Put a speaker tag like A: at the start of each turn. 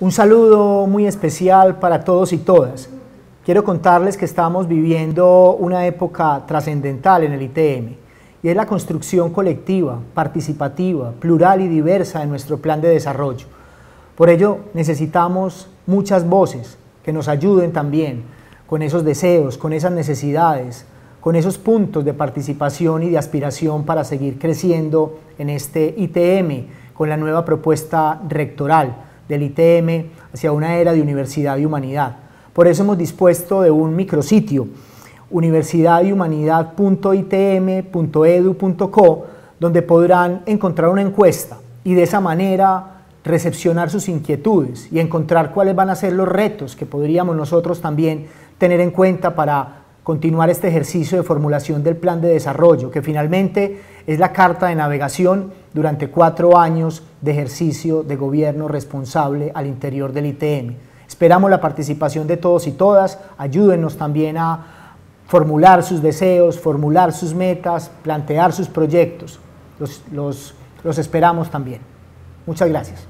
A: Un saludo muy especial para todos y todas. Quiero contarles que estamos viviendo una época trascendental en el ITM y es la construcción colectiva, participativa, plural y diversa de nuestro plan de desarrollo. Por ello necesitamos muchas voces que nos ayuden también con esos deseos, con esas necesidades, con esos puntos de participación y de aspiración para seguir creciendo en este ITM con la nueva propuesta rectoral del ITM hacia una era de universidad y humanidad. Por eso hemos dispuesto de un micrositio, universidadyhumanidad.itm.edu.co, donde podrán encontrar una encuesta y de esa manera recepcionar sus inquietudes y encontrar cuáles van a ser los retos que podríamos nosotros también tener en cuenta para continuar este ejercicio de formulación del plan de desarrollo, que finalmente es la carta de navegación durante cuatro años de ejercicio de gobierno responsable al interior del ITM. Esperamos la participación de todos y todas, ayúdenos también a formular sus deseos, formular sus metas, plantear sus proyectos. Los, los esperamos también. Muchas gracias.